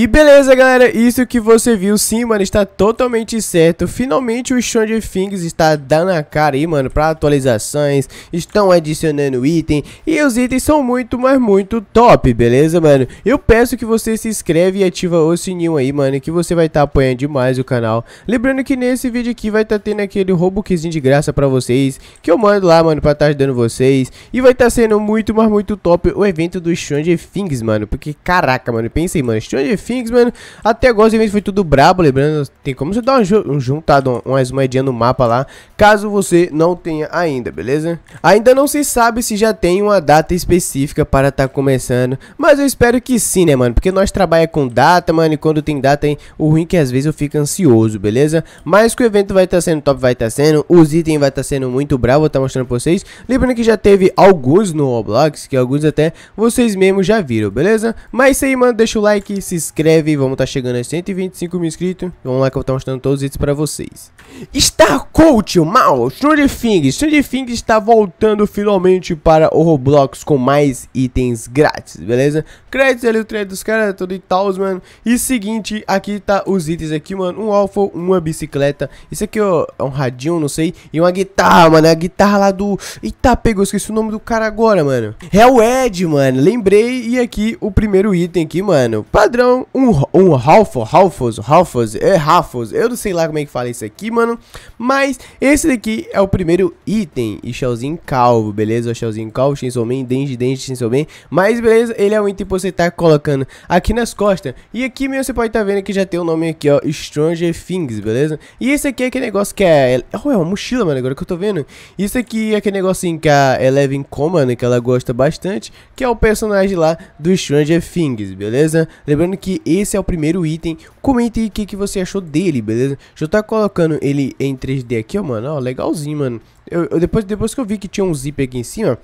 E beleza, galera, isso que você viu, sim, mano, está totalmente certo. Finalmente o Stranger Things está dando a cara aí, mano, para atualizações, estão adicionando item, e os itens são muito, mas muito top, beleza, mano? Eu peço que você se inscreve e ativa o sininho aí, mano, que você vai estar tá apoiando demais o canal. Lembrando que nesse vídeo aqui vai estar tá tendo aquele robuquezinho de graça para vocês, que eu mando lá, mano, para estar tá ajudando vocês, e vai estar tá sendo muito, mas muito top o evento do Stranger Things, mano, porque caraca, mano, pensei, mano, Stranger Things, mano. Até agora os eventos foi tudo brabo, lembrando, tem como você dar um, um juntado umas moedinhas no mapa lá, caso você não tenha ainda, beleza? Ainda não se sabe se já tem uma data específica para tá começando, mas eu espero que sim, né, mano? Porque nós trabalhamos com data, mano, e quando tem data, hein, o ruim é que às vezes eu fico ansioso, beleza? Mas que o evento vai estar tá sendo top, vai estar tá sendo, os itens vai estar tá sendo muito bravo, vou tá mostrando pra vocês. Lembrando que já teve alguns no Roblox, que alguns até vocês mesmos já viram, beleza? Mas isso aí, mano, deixa o like, se inscreve inscreve, vamos estar tá chegando a 125 mil inscritos. Vamos lá que eu vou estar tá mostrando todos isso pra vocês. Star Coach, mal, Stranger Things. Stranger Things está voltando finalmente para o Roblox com mais itens grátis, beleza? Créditos ali, o treino dos caras, é tudo e tal, mano. E seguinte, aqui tá os itens aqui, mano. Um alfa, uma bicicleta. Isso aqui ó, é um radinho, não sei. E uma guitarra, mano. É a guitarra lá do... Eita, pegou, esqueci o nome do cara agora, mano. É o Ed, mano. Lembrei. E aqui o primeiro item aqui, mano. Padrão um, um, ralfos Ralfos, Ralfos, é Ralfos, eu não sei lá como é que fala isso aqui, mano. Mas esse daqui é o primeiro item, e Shellzinho calvo, beleza? Shellzinho calvo, Chainsaw Man, Denji, Denji, Chainsaw Man. Mas beleza, ele é um item que você tá colocando aqui nas costas. E aqui mesmo você pode tá vendo que já tem o um nome aqui, ó, Stranger Things, beleza? E esse aqui é aquele negócio que é... Oh, é uma mochila, mano, agora que eu tô vendo. Isso aqui é aquele negocinho que a Eleven Command, que ela gosta bastante, que é o personagem lá do Stranger Things, beleza? Lembrando que que esse é o primeiro item. Comente aí o que, que você achou dele, beleza? Deixa eu tá colocando ele em 3D aqui, ó, mano. Ó, legalzinho, mano. Eu, eu depois, depois que eu vi que tinha um zip aqui em cima,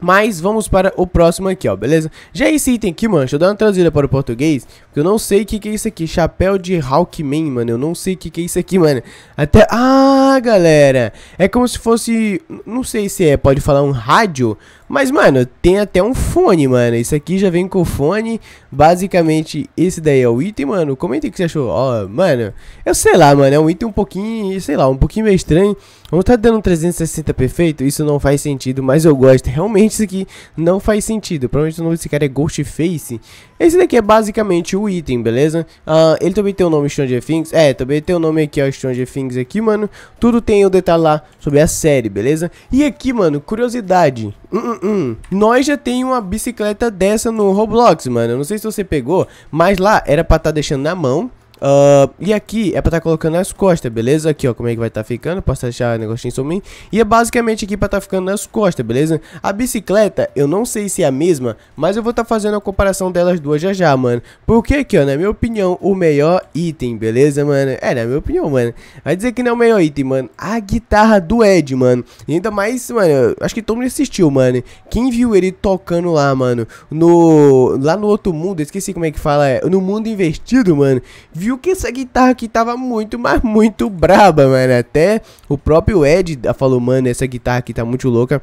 mas vamos para o próximo aqui, ó, beleza? Já esse item aqui, mano, deixa eu dar uma traduzida para o português, porque eu não sei o que, que é isso aqui, chapéu de Hawkman, mano, eu não sei o que, que é isso aqui, mano. Até, ah, galera, é como se fosse, não sei se é, pode falar um rádio, mas, mano, tem até um fone, mano. Isso aqui já vem com fone. Basicamente, esse daí é o item, mano. Comenta o que você achou. Ó, mano, eu sei lá, mano. É um item um pouquinho, sei lá, um pouquinho meio estranho. Não tá dando 360 perfeito? Isso não faz sentido, mas eu gosto. Realmente isso aqui não faz sentido. Provavelmente o nome desse cara é Ghostface. Esse daqui é basicamente o item, beleza? Uh, ele também tem o nome Stranger Things. É, também tem o nome aqui, ó, Stranger Things aqui, mano. Tudo tem o detalhe lá sobre a série, beleza? E aqui, mano, curiosidade. Uh -uh. Hum, hum, Nós já tem uma bicicleta dessa no Roblox, mano. Eu não sei se você pegou, mas lá era pra estar tá deixando na mão Uh, e aqui é pra estar tá colocando nas costas, beleza? Aqui, ó, como é que vai estar tá ficando, posso deixar o negocinho sobre mim E é basicamente aqui pra estar tá ficando nas costas, beleza? A bicicleta, eu não sei se é a mesma, mas eu vou estar tá fazendo a comparação delas duas já já, mano Porque aqui, ó, na minha opinião, o melhor item, beleza, mano? É, na minha opinião, mano Vai dizer que não é o melhor item, mano A guitarra do Ed, mano e ainda mais, mano, acho que todo mundo assistiu, mano Quem viu ele tocando lá, mano No... Lá no outro mundo, esqueci como é que fala é, No mundo invertido, mano Viu viu que essa guitarra aqui tava muito, mas muito braba, mano. Até o próprio Ed falou, mano, essa guitarra aqui tá muito louca.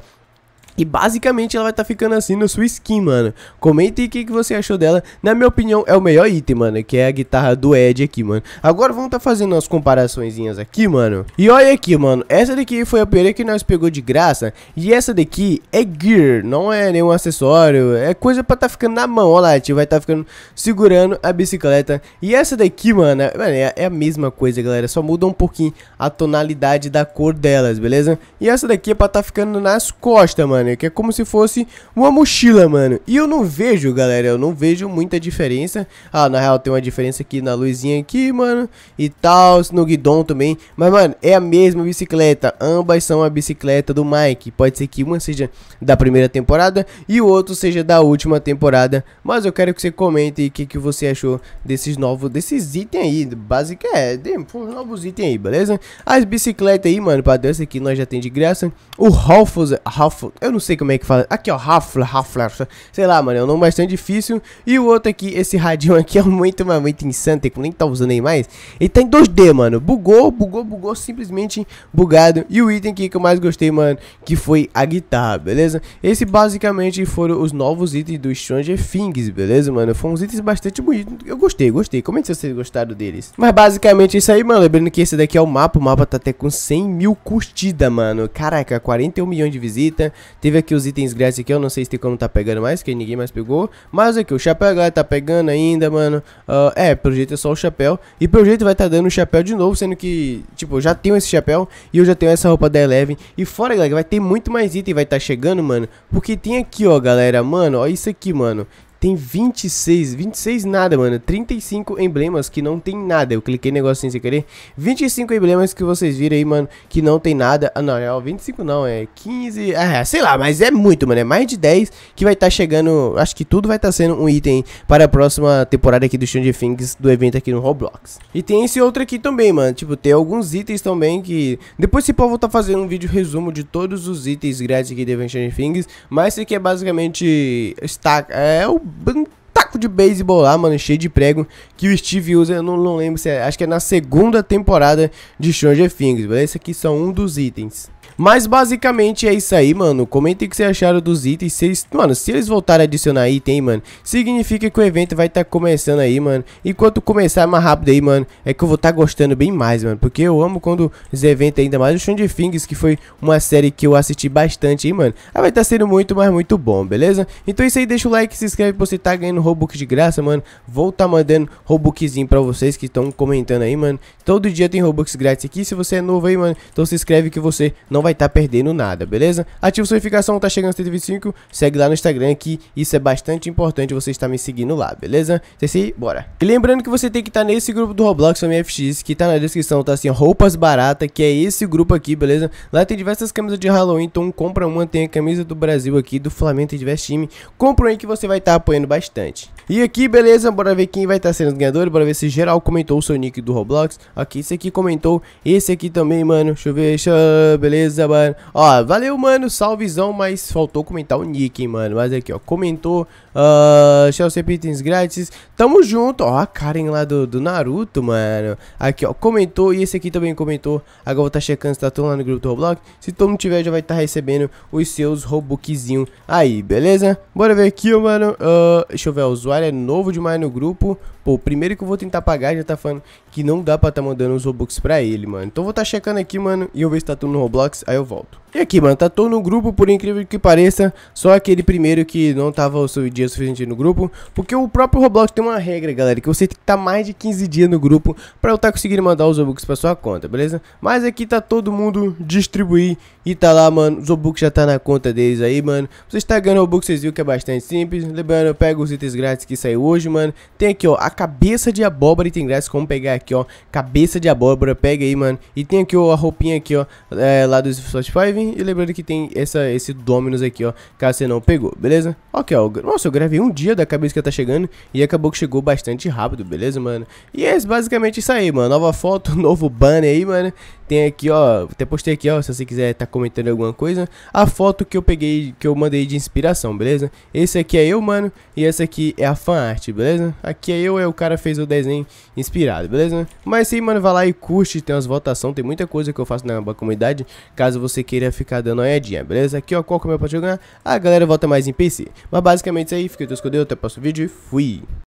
E basicamente ela vai estar tá ficando assim na sua skin, mano. Comente aí o que, que você achou dela. Na minha opinião, é o melhor item, mano. Que é a guitarra do Ed aqui, mano. Agora vamos tá fazendo umas comparaçõezinhas aqui, mano. E olha aqui, mano. Essa daqui foi a primeira que nós pegou de graça. E essa daqui é gear. Não é nenhum acessório. É coisa pra tá ficando na mão. Olha lá, tio. Vai tá ficando segurando a bicicleta. E essa daqui, mano, é, é, é a mesma coisa, galera. Só muda um pouquinho a tonalidade da cor delas, beleza? E essa daqui é pra tá ficando nas costas, mano que é como se fosse uma mochila, mano. E eu não vejo, galera, eu não vejo muita diferença. Ah, na real tem uma diferença aqui na luzinha aqui, mano, e tal, no guidon também. Mas, mano, é a mesma bicicleta, ambas são a bicicleta do Mike. Pode ser que uma seja da primeira temporada e o outro seja da última temporada. Mas eu quero que você comente o que, que você achou desses novos, desses itens aí, básica é, novos itens aí, beleza? As bicicletas aí, mano, pra dança aqui nós já tem de graça. O Ralphus, Ralphus, eu não sei como é que fala. Aqui, ó, Rafla, Rafla, sei lá, mano, é um nome bastante difícil. E o outro aqui, esse radião aqui é muito, mas muito insano, tem que nem tá usando aí mais. Ele tá em 2D, mano, bugou, bugou, bugou, simplesmente bugado. E o item aqui que eu mais gostei, mano, que foi a guitarra, beleza? Esse basicamente foram os novos itens do Stranger Things, beleza, mano? Foram uns itens bastante bonitos, eu gostei, gostei, Comenta se vocês gostaram deles. Mas basicamente é isso aí, mano, lembrando que esse daqui é o mapa, o mapa tá até com 100 mil curtidas, mano. Caraca, 41 milhões de visitas, Teve aqui os itens grátis aqui, eu não sei se tem como tá pegando mais, que ninguém mais pegou. Mas aqui, o chapéu agora tá pegando ainda, mano. Uh, é, pelo jeito é só o chapéu. E pelo jeito vai tá dando o chapéu de novo, sendo que, tipo, eu já tenho esse chapéu e eu já tenho essa roupa da Eleven. E fora, galera, vai ter muito mais item, vai estar tá chegando, mano. Porque tem aqui, ó, galera, mano, ó isso aqui, mano. Tem 26, 26 nada, mano. 35 emblemas que não tem nada. Eu cliquei negócio sem querer. 25 emblemas que vocês viram aí, mano, que não tem nada. Ah, não, é 25 não, é 15. Ah, é, sei lá, mas é muito, mano. É mais de 10 que vai estar tá chegando. Acho que tudo vai estar tá sendo um item para a próxima temporada aqui do Stranger Things, do evento aqui no Roblox. E tem esse outro aqui também, mano. Tipo, tem alguns itens também que... Depois se pode voltar tá fazendo um vídeo resumo de todos os itens grátis aqui do evento Stranger Things. Mas esse aqui é basicamente... Está... É o um taco de beisebol lá, mano, cheio de prego, que o Steve usa, eu não, não lembro se é, acho que é na segunda temporada de Stranger Things, beleza? Esse aqui são um dos itens. Mas basicamente é isso aí, mano. Comentem o que vocês acharam dos itens. Se eles, mano, se eles voltarem a adicionar item, mano, significa que o evento vai estar tá começando aí, mano. Enquanto começar mais rápido aí, mano, é que eu vou estar tá gostando bem mais, mano. Porque eu amo quando os eventos ainda mais. O de fingers que foi uma série que eu assisti bastante aí, mano. Aí ah, vai estar tá sendo muito, mas muito bom, beleza? Então é isso aí, deixa o like, se inscreve pra você tá ganhando Robux de graça, mano. Vou tá mandando Robuxzinho pra vocês que estão comentando aí, mano. Todo dia tem Robux grátis aqui. Se você é novo aí, mano, então se inscreve que você não vai estar tá perdendo nada, beleza? Ativa sua notificação, tá chegando 125, segue lá no Instagram que isso é bastante importante você estar me seguindo lá, beleza? Ceci, bora! E lembrando que você tem que estar tá nesse grupo do Roblox MFX, que tá na descrição, tá assim, roupas barata, que é esse grupo aqui, beleza? Lá tem diversas camisas de Halloween, então compra uma, tem a camisa do Brasil aqui, do Flamengo, e diversos times, compra aí que você vai estar tá apoiando bastante. E aqui, beleza, bora ver quem vai estar tá sendo ganhador, bora ver se geral comentou o seu nick do Roblox Aqui, esse aqui comentou, esse aqui também, mano, deixa eu ver, deixa... beleza, mano Ó, valeu, mano, salvezão, mas faltou comentar o nick, hein, mano Mas aqui, ó, comentou, uh, ah, Chelsea é itens grátis, tamo junto, ó, a Karen lá do, do Naruto, mano Aqui, ó, comentou e esse aqui também comentou Agora vou estar tá checando se tá todo lá no grupo do Roblox Se todo mundo tiver, já vai estar tá recebendo os seus Robuxzinho aí, beleza? Bora ver aqui, mano, uh, deixa eu ver, usuário é novo demais no grupo, Pô, primeiro que eu vou tentar pagar, já tá falando que não dá pra tá mandando os Robux pra ele, mano. Então eu vou tá checando aqui, mano, e eu ver se tá tudo no Roblox, aí eu volto. E aqui, mano, tá todo no grupo, por incrível que pareça, só aquele primeiro que não tava o seu dia suficiente no grupo, porque o próprio Roblox tem uma regra, galera, que você tem que tá mais de 15 dias no grupo pra eu tá conseguindo mandar os Robux pra sua conta, beleza? Mas aqui tá todo mundo distribuir e tá lá, mano, os Robux já tá na conta deles aí, mano. Você está ganhando Robux, vocês viram que é bastante simples, lembrando, eu pego os itens grátis que saiu hoje, mano. Tem aqui, ó, a cabeça de abóbora e tem graça como pegar aqui, ó. Cabeça de abóbora, pega aí, mano. E tem aqui, ó, a roupinha aqui, ó, é, lá do Spotify. E lembrando que tem essa, esse Dominus aqui, ó, caso você não pegou, beleza? Ok, ó, nossa, eu gravei um dia da cabeça que tá chegando e acabou que chegou bastante rápido, beleza, mano? E é basicamente isso aí, mano. Nova foto, novo banner aí, mano. Tem aqui, ó, até postei aqui, ó, se você quiser tá comentando alguma coisa. A foto que eu peguei, que eu mandei de inspiração, beleza? Esse aqui é eu, mano, e essa aqui é a fan art, beleza? Aqui é eu, é o cara fez o desenho inspirado, beleza? Mas sim, mano, vai lá e curte, tem umas votações, tem muita coisa que eu faço na comunidade, caso você queira ficar dando uma olhadinha, beleza? Aqui, ó, qual que é o meu pra jogar? A galera vota mais em PC. Mas basicamente é isso aí, fica com Deus, até o próximo vídeo e fui!